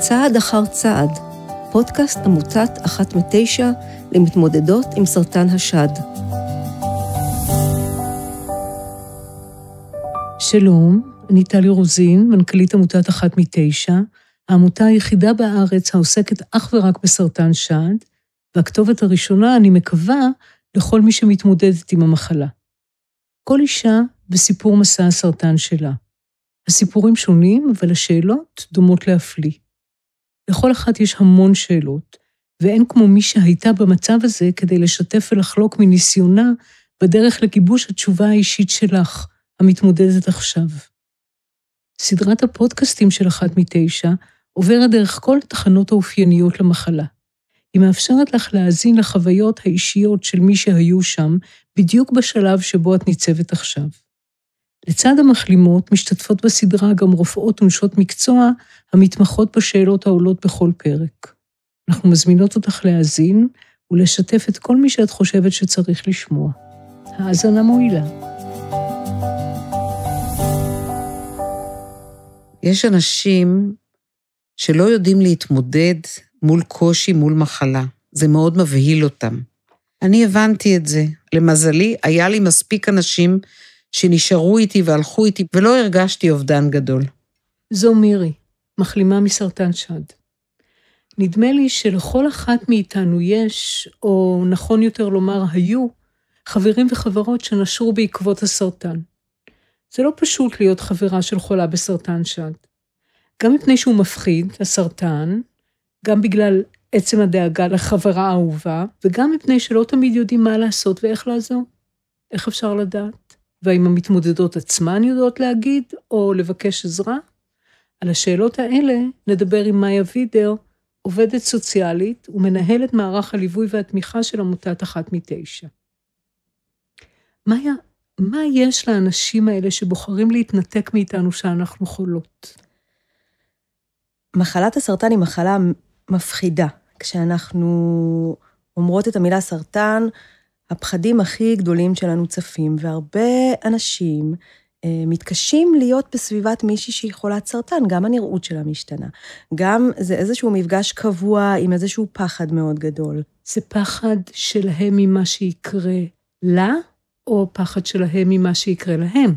צעד אחר צעד, פודקאסט עמותת אחת מתשע למתמודדות עם סרטן השד. שלום, אני טלי רוזין, מנכ"לית עמותת אחת מתשע, העמותה היחידה בארץ העוסקת אך ורק בסרטן שד, והכתובת הראשונה, אני מקווה, לכל מי שמתמודדת עם המחלה. כל אישה בסיפור מסע הסרטן שלה. הסיפורים שונים, אבל השאלות דומות להפליא. לכל אחת יש המון שאלות, ואין כמו מי שהייתה במצב הזה כדי לשתף ולחלוק מניסיונה בדרך לגיבוש התשובה האישית שלך, המתמודדת עכשיו. סדרת הפודקאסטים של אחת מתשע עוברת דרך כל התחנות האופייניות למחלה. היא מאפשרת לך להאזין לחוויות האישיות של מי שהיו שם, בדיוק בשלב שבו את ניצבת עכשיו. לצד המחלימות משתתפות בסדרה גם רופאות ונשות מקצוע המתמחות בשאלות העולות בכל פרק. אנחנו מזמינות אותך להאזין ולשתף את כל מי שאת חושבת שצריך לשמוע. האזנה מועילה. יש אנשים שלא יודעים להתמודד מול קושי, מול מחלה. זה מאוד מבהיל אותם. אני הבנתי את זה. למזלי, היה לי מספיק אנשים שנשארו איתי והלכו איתי, ולא הרגשתי אובדן גדול. זו מירי, מחלימה מסרטן שד. נדמה לי שלכל אחת מאיתנו יש, או נכון יותר לומר היו, חברים וחברות שנשרו בעקבות הסרטן. זה לא פשוט להיות חברה של חולה בסרטן שד. גם מפני שהוא מפחיד, הסרטן, גם בגלל עצם הדאגה לחברה האהובה, וגם מפני שלא תמיד יודעים מה לעשות ואיך לעזור. איך אפשר לדעת? והאם המתמודדות עצמן יודעות להגיד או לבקש עזרה? על השאלות האלה נדבר עם מאיה וידר, עובדת סוציאלית ומנהלת מערך הליווי והתמיכה של עמותת אחת מתשע. מאיה, מה יש לאנשים האלה שבוחרים להתנתק מאיתנו שאנחנו חולות? מחלת הסרטן היא מחלה מפחידה. כשאנחנו אומרות את המילה סרטן, הפחדים הכי גדולים שלנו צפים, והרבה אנשים אה, מתקשים להיות בסביבת מישהי שהיא חולת סרטן, גם הנראות שלה משתנה. גם זה איזשהו מפגש קבוע עם איזשהו פחד מאוד גדול. זה פחד שלהם ממה שיקרה לה, או פחד שלהם ממה שיקרה להם?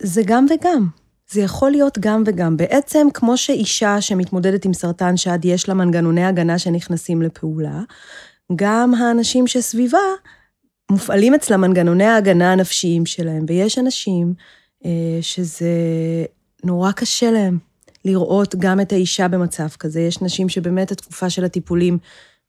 זה גם וגם. זה יכול להיות גם וגם. בעצם, כמו שאישה שמתמודדת עם סרטן שד, יש לה מנגנוני הגנה שנכנסים לפעולה, גם האנשים שסביבה, מופעלים אצלם מנגנוני ההגנה הנפשיים שלהם, ויש אנשים אה, שזה נורא קשה להם לראות גם את האישה במצב כזה. יש נשים שבאמת התקופה של הטיפולים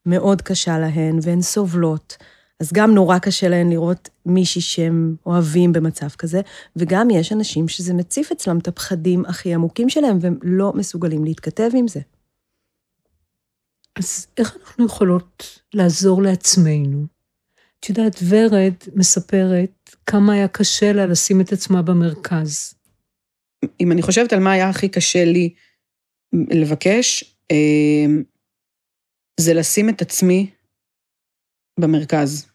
מאוד קשה להן, והן סובלות. אז גם נורא קשה להן לראות מישהי שהם אוהבים במצב כזה, וגם יש אנשים שזה מציף אצלם את הפחדים הכי עמוקים שלהם, והם לא מסוגלים להתכתב עם זה. אז איך אנחנו יכולות לעזור לעצמנו? את יודעת, ורד מספרת כמה היה קשה לה לשים את עצמה במרכז. אם אני חושבת על מה היה הכי קשה לי לבקש, אה, זה לשים את עצמי במרכז.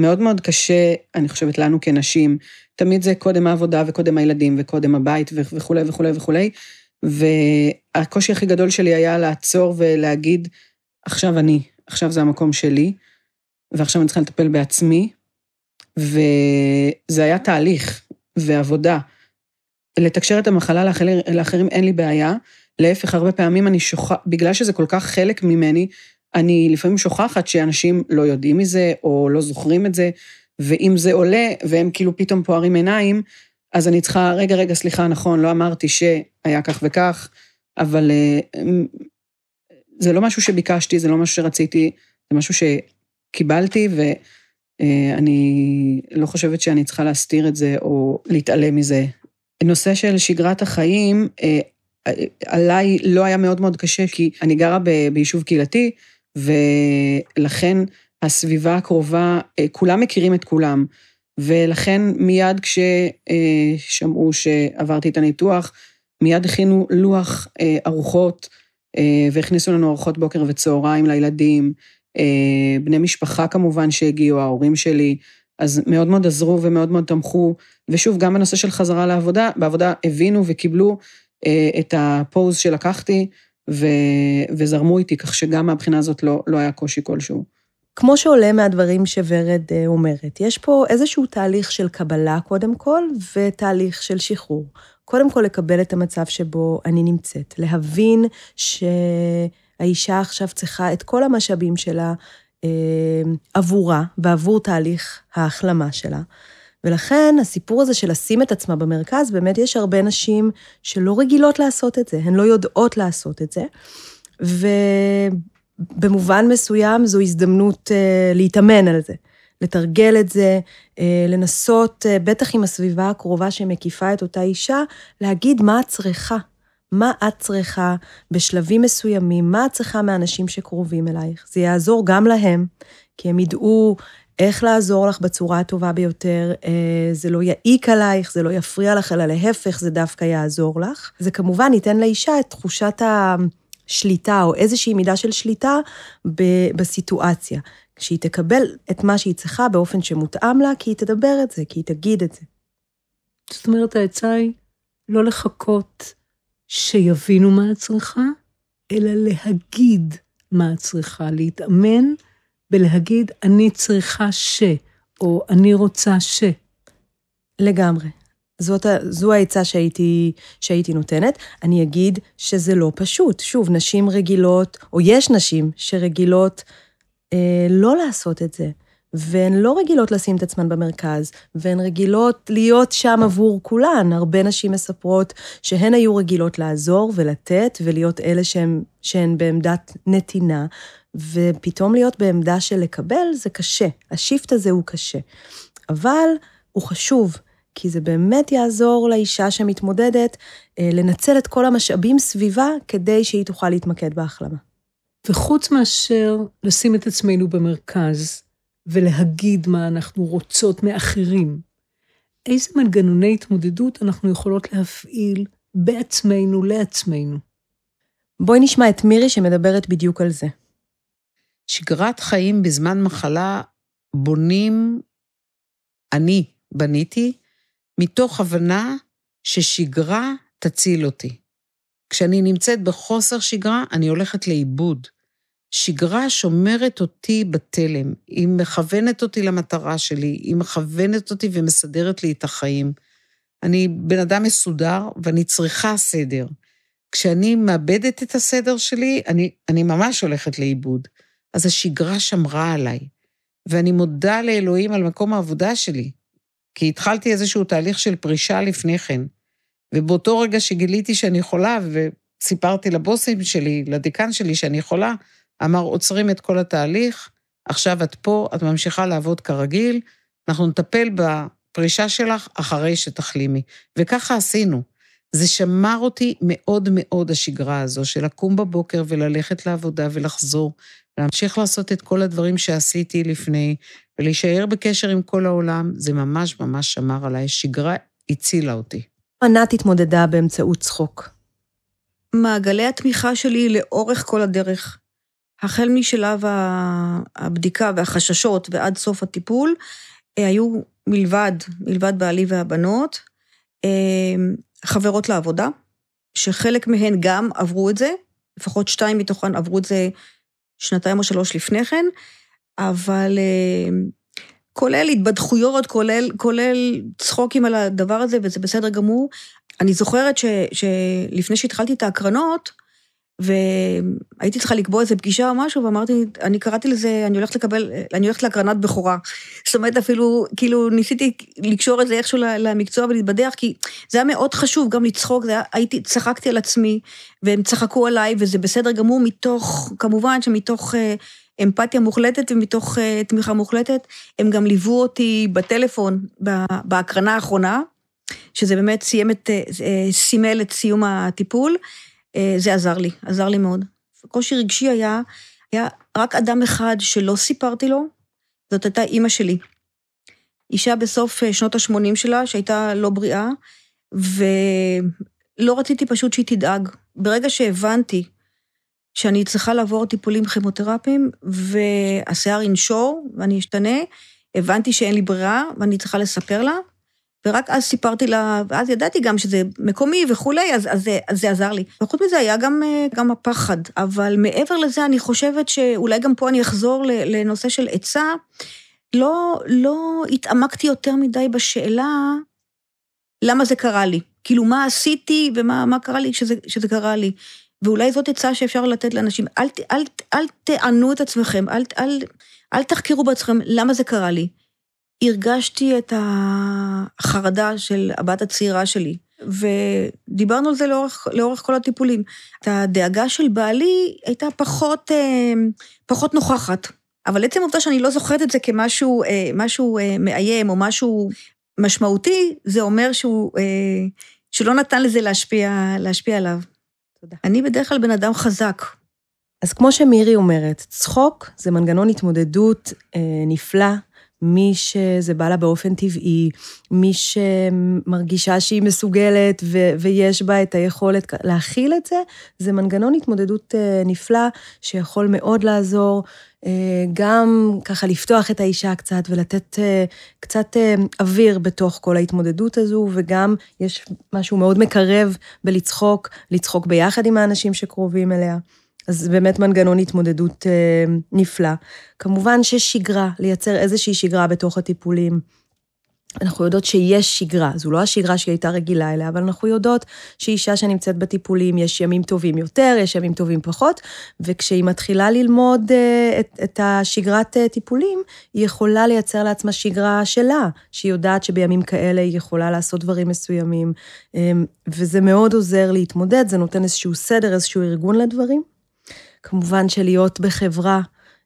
מאוד מאוד קשה, אני חושבת, לנו כנשים. תמיד זה קודם העבודה וקודם הילדים וקודם הבית וכולי וכולי וכולי. וכו'. והקושי הכי גדול שלי היה לעצור ולהגיד, עכשיו אני, עכשיו זה המקום שלי, ועכשיו אני צריכה לטפל בעצמי. וזה היה תהליך ועבודה. לתקשר את המחלה לאחרים, לאחרים אין לי בעיה, להפך, הרבה פעמים אני שוכח, בגלל שזה כל כך חלק ממני, אני לפעמים שוכחת שאנשים לא יודעים מזה או לא זוכרים את זה, ואם זה עולה והם כאילו פתאום פוערים עיניים, אז אני צריכה, רגע, רגע, סליחה, נכון, לא אמרתי שהיה כך וכך, אבל אה, זה לא משהו שביקשתי, זה לא משהו שרציתי, זה משהו שקיבלתי, ואני אה, לא חושבת שאני צריכה להסתיר את זה או להתעלם מזה. נושא של שגרת החיים, אה, עליי לא היה מאוד מאוד קשה, כי אני גרה ביישוב קהילתי, ולכן הסביבה הקרובה, כולם מכירים את כולם. ולכן מיד כששמעו שעברתי את הניתוח, מיד הכינו לוח אה, ארוחות, אה, והכניסו לנו ארוחות בוקר וצהריים לילדים, אה, בני משפחה כמובן שהגיעו, ההורים שלי, אז מאוד מאוד עזרו ומאוד מאוד תמכו, ושוב, גם בנושא של חזרה לעבודה, בעבודה הבינו וקיבלו את הפוז שלקחתי, ו... וזרמו איתי, כך שגם מהבחינה הזאת לא, לא היה קושי כלשהו. כמו שעולה מהדברים שוורד אה, אומרת, יש פה איזשהו תהליך של קבלה קודם כל, ותהליך של שחרור. קודם כל לקבל את המצב שבו אני נמצאת, להבין שהאישה עכשיו צריכה את כל המשאבים שלה אה, עבורה ועבור תהליך ההחלמה שלה. ולכן הסיפור הזה של לשים את עצמה במרכז, באמת יש הרבה נשים שלא רגילות לעשות את זה, הן לא יודעות לעשות את זה. ו... במובן מסוים זו הזדמנות אה, להתאמן על זה, לתרגל את זה, אה, לנסות, אה, בטח עם הסביבה הקרובה שמקיפה את אותה אישה, להגיד מה את צריכה, מה את צריכה בשלבים מסוימים, מה את צריכה מהאנשים שקרובים אלייך. זה יעזור גם להם, כי הם ידעו איך לעזור לך בצורה הטובה ביותר. אה, זה לא יעיק עלייך, זה לא יפריע לך, אלא להפך, זה דווקא יעזור לך. זה כמובן ייתן לאישה את תחושת ה... שליטה או איזושהי מידה של שליטה ב- בסיטואציה. כשהיא תקבל את מה שהיא צריכה באופן שמותאם לה, כי היא תדבר את זה, כי היא תגיד את זה. זאת אומרת, העצה היא לא לחכות שיבינו מה את צריכה, אלא להגיד מה את צריכה, להתאמן בלהגיד, אני צריכה ש, או אני רוצה ש. לגמרי. זאת, זו העצה שהייתי, שהייתי נותנת. אני אגיד שזה לא פשוט. שוב, נשים רגילות, או יש נשים שרגילות אה, לא לעשות את זה, והן לא רגילות לשים את עצמן במרכז, והן רגילות להיות שם עבור כולן. הרבה נשים מספרות שהן היו רגילות לעזור ולתת, ולהיות אלה שהן, שהן בעמדת נתינה, ופתאום להיות בעמדה של לקבל זה קשה. השיפט הזה הוא קשה. אבל הוא חשוב. כי זה באמת יעזור לאישה שמתמודדת אה, לנצל את כל המשאבים סביבה כדי שהיא תוכל להתמקד בהחלמה. וחוץ מאשר לשים את עצמנו במרכז ולהגיד מה אנחנו רוצות מאחרים, איזה מנגנוני התמודדות אנחנו יכולות להפעיל בעצמנו לעצמנו? בואי נשמע את מירי שמדברת בדיוק על זה. שגרת חיים בזמן מחלה בונים, אני בניתי, מתוך הבנה ששגרה תציל אותי. כשאני נמצאת בחוסר שגרה, אני הולכת לאיבוד. שגרה שומרת אותי בתלם, היא מכוונת אותי למטרה שלי, היא מכוונת אותי ומסדרת לי את החיים. אני בן אדם מסודר ואני צריכה סדר. כשאני מאבדת את הסדר שלי, אני, אני ממש הולכת לאיבוד. אז השגרה שמרה עליי, ואני מודה לאלוהים על מקום העבודה שלי, כי התחלתי איזשהו תהליך של פרישה לפני כן. ובאותו רגע שגיליתי שאני חולה, וסיפרתי לבוסים שלי, לדיקן שלי, שאני חולה, אמר, עוצרים את כל התהליך, עכשיו את פה, את ממשיכה לעבוד כרגיל, אנחנו נטפל בפרישה שלך אחרי שתחלימי. וככה עשינו. זה שמר אותי מאוד מאוד, השגרה הזו של לקום בבוקר וללכת לעבודה ולחזור, להמשיך לעשות את כל הדברים שעשיתי לפני, ולהישאר בקשר עם כל העולם, זה ממש ממש שמר עליי. שגרה הצילה אותי. ענת התמודדה באמצעות צחוק. מעגלי התמיכה שלי לאורך כל הדרך, החל משלב הבדיקה והחששות ועד סוף הטיפול, אה, היו מלבד, מלבד בעלי והבנות, אה, חברות לעבודה, שחלק מהן גם עברו את זה, לפחות שתיים מתוכן עברו את זה שנתיים או שלוש לפני כן, אבל אה, כולל התבדחויות, כולל, כולל צחוקים על הדבר הזה, וזה בסדר גמור. אני זוכרת ש, שלפני שהתחלתי את ההקרנות, והייתי צריכה לקבוע איזה פגישה או משהו, ואמרתי, אני קראתי לזה, אני הולכת לקבל, אני הולכת להקרנת בכורה. זאת אומרת, אפילו, כאילו, ניסיתי לקשור את זה איכשהו למקצוע ולהתבדח, כי זה היה מאוד חשוב גם לצחוק, זה היה, הייתי, צחקתי על עצמי, והם צחקו עליי, וזה בסדר גמור מתוך, כמובן שמתוך... אה, אמפתיה מוחלטת ומתוך אה, תמיכה מוחלטת. הם גם ליוו אותי בטלפון בהקרנה האחרונה, שזה באמת סיים את, אה, סימל את סיום הטיפול, אה, זה עזר לי, עזר לי מאוד. קושי רגשי היה, היה רק אדם אחד שלא סיפרתי לו, זאת הייתה אימא שלי. אישה בסוף אה, שנות ה-80 שלה, שהייתה לא בריאה, ולא רציתי פשוט שהיא תדאג. ברגע שהבנתי שאני צריכה לעבור טיפולים כימותרפיים, והשיער ינשור ואני אשתנה, הבנתי שאין לי ברירה ואני צריכה לספר לה, ורק אז סיפרתי לה, ואז ידעתי גם שזה מקומי וכולי, אז, אז, אז זה עזר לי. וחוץ מזה היה גם, אה, גם הפחד, אבל מעבר לזה אני חושבת שאולי גם פה אני אחזור לנושא של עצה. לא, לא התעמקתי יותר מדי בשאלה למה זה קרה לי. כאילו, מה עשיתי ומה מה קרה לי שזה, שזה קרה לי. ואולי זאת עצה שאפשר לתת לאנשים. אל, אל, אל, אל תענו את עצמכם, אל, אל, אל תחקרו בעצמכם למה זה קרה לי. הרגשתי את החרדה של הבת הצעירה שלי, ודיברנו על זה לאורך, לאורך כל הטיפולים. את הדאגה של בעלי הייתה פחות, אה, פחות נוכחת. אבל עצם העובדה שאני לא זוכרת את זה כמשהו אה, משהו אה, מאיים או משהו משמעותי, זה אומר שהוא, שהוא לא נתן לזה להשפיע, להשפיע עליו. תודה. אני בדרך כלל בן אדם חזק. אז כמו שמירי אומרת, צחוק זה מנגנון התמודדות אה, נפלא מי שזה בא לה באופן טבעי, מי שמרגישה שהיא מסוגלת ו- ויש בה את היכולת להכיל את זה, זה מנגנון התמודדות אה, נפלא שיכול מאוד לעזור. אה, גם ככה לפתוח את האישה קצת ולתת אה, קצת אוויר בתוך כל ההתמודדות הזו, וגם יש משהו מאוד מקרב בלצחוק, לצחוק ביחד עם האנשים שקרובים אליה. אז באמת מנגנון התמודדות אה, נפלא. כמובן ששגרה, לייצר איזושהי שגרה בתוך הטיפולים. אנחנו יודעות שיש שגרה, זו לא השגרה שהיא הייתה רגילה אליה, אבל אנחנו יודעות שאישה שנמצאת בטיפולים, יש ימים טובים יותר, יש ימים טובים פחות, וכשהיא מתחילה ללמוד אה, את, את השגרת אה, טיפולים, היא יכולה לייצר לעצמה שגרה שלה, שהיא יודעת שבימים כאלה היא יכולה לעשות דברים מסוימים, אה, וזה מאוד עוזר להתמודד, זה נותן איזשהו סדר, איזשהו ארגון לדברים. כמובן שלהיות בחברה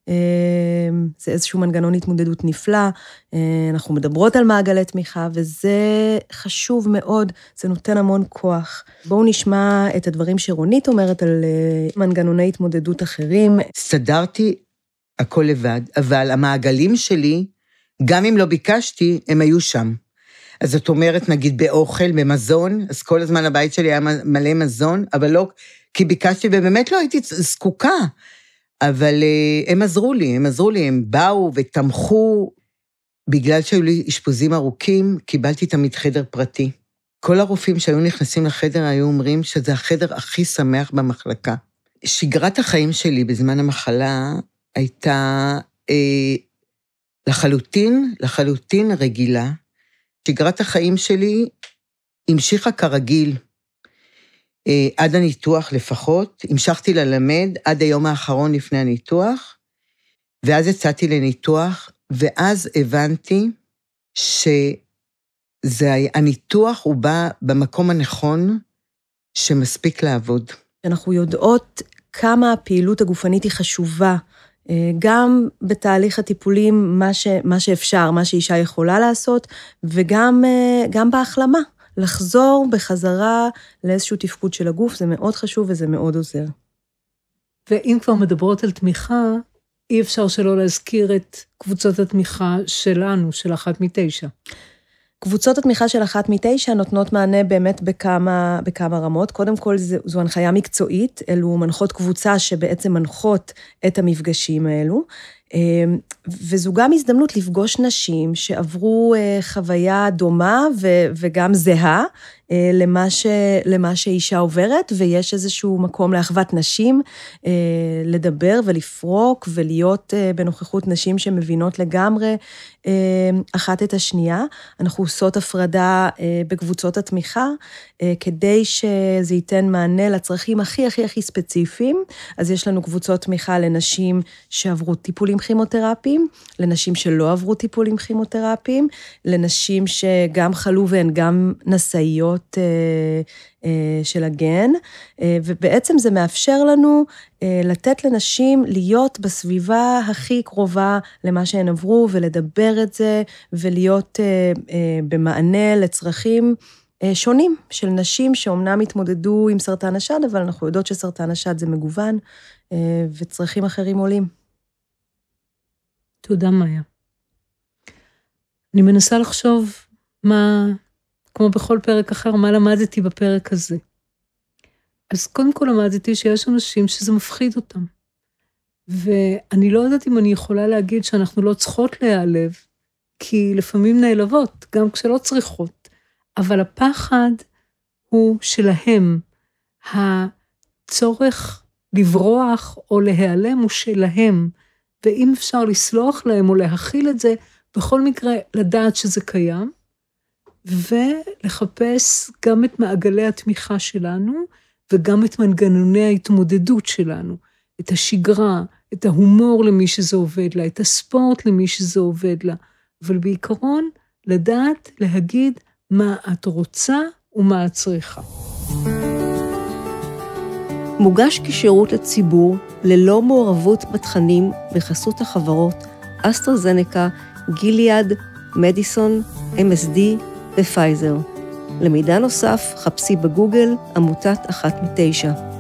אה, זה איזשהו מנגנון התמודדות נפלא, אה, אנחנו מדברות על מעגלי תמיכה, וזה חשוב מאוד, זה נותן המון כוח. בואו נשמע את הדברים שרונית אומרת על אה, מנגנוני התמודדות אחרים. סדרתי הכל לבד, אבל המעגלים שלי, גם אם לא ביקשתי, הם היו שם. אז זאת אומרת, נגיד באוכל, במזון, אז כל הזמן הבית שלי היה מלא מזון, אבל לא, כי ביקשתי, ובאמת לא הייתי זקוקה. אבל אה, הם עזרו לי, הם עזרו לי, הם באו ותמכו. בגלל שהיו לי אשפוזים ארוכים, קיבלתי תמיד חדר פרטי. כל הרופאים שהיו נכנסים לחדר היו אומרים שזה החדר הכי שמח במחלקה. שגרת החיים שלי בזמן המחלה הייתה אה, לחלוטין, לחלוטין רגילה, שגרת החיים שלי המשיכה כרגיל. אה, עד הניתוח לפחות, המשכתי ללמד עד היום האחרון לפני הניתוח, ואז יצאתי לניתוח, ואז הבנתי שהניתוח הוא בא במקום הנכון שמספיק לעבוד. אנחנו יודעות כמה הפעילות הגופנית היא חשובה אה, גם בתהליך הטיפולים, מה, ש, מה שאפשר, מה שאישה יכולה לעשות, וגם אה, גם בהחלמה. לחזור בחזרה לאיזשהו תפקוד של הגוף, זה מאוד חשוב וזה מאוד עוזר. ואם כבר מדברות על תמיכה, אי אפשר שלא להזכיר את קבוצות התמיכה שלנו, של אחת מתשע. קבוצות התמיכה של אחת מתשע נותנות מענה באמת בכמה, בכמה רמות. קודם כל, זו, זו הנחיה מקצועית, אלו מנחות קבוצה שבעצם מנחות את המפגשים האלו. אמ, וזו גם הזדמנות לפגוש נשים שעברו אה, חוויה דומה ו, וגם זהה אה, למה, ש, למה שאישה עוברת, ויש איזשהו מקום לאחוות נשים אה, לדבר ולפרוק ולהיות אה, בנוכחות נשים שמבינות לגמרי אחת את השנייה. אנחנו עושות הפרדה בקבוצות התמיכה, כדי שזה ייתן מענה לצרכים הכי הכי הכי ספציפיים. אז יש לנו קבוצות תמיכה לנשים שעברו טיפולים כימותרפיים, לנשים שלא עברו טיפולים כימותרפיים, לנשים שגם חלו והן גם נשאיות התאמות אה, אה, של הגן, אה, ובעצם זה מאפשר לנו לתת לנשים להיות בסביבה הכי קרובה למה שהן עברו, ולדבר את זה, ולהיות במענה לצרכים. שונים של נשים שאומנם התמודדו עם סרטן השד, אבל אנחנו יודעות שסרטן השד זה מגוון וצרכים אחרים עולים. תודה, מאיה. אני מנסה לחשוב מה כמו בכל פרק אחר, מה למדתי בפרק הזה. אז קודם כל למדתי שיש אנשים שזה מפחיד אותם. ואני לא יודעת אם אני יכולה להגיד שאנחנו לא צריכות להיעלב, כי לפעמים נעלבות, גם כשלא צריכות. אבל הפחד הוא שלהם. הצורך לברוח או להיעלם הוא שלהם, ואם אפשר לסלוח להם או להכיל את זה, בכל מקרה לדעת שזה קיים, ולחפש גם את מעגלי התמיכה שלנו וגם את מנגנוני ההתמודדות שלנו, את השגרה, את ההומור למי שזה עובד לה, את הספורט למי שזה עובד לה, אבל בעיקרון, לדעת להגיד מה את רוצה ומה את צריכה. מוגש כשירות לציבור ללא מעורבות בתכנים בחסות החברות אסטרזנקה, גיליאד, מדיסון, MSD, בפייזר. למידע נוסף, חפשי בגוגל עמותת אחת מתשע.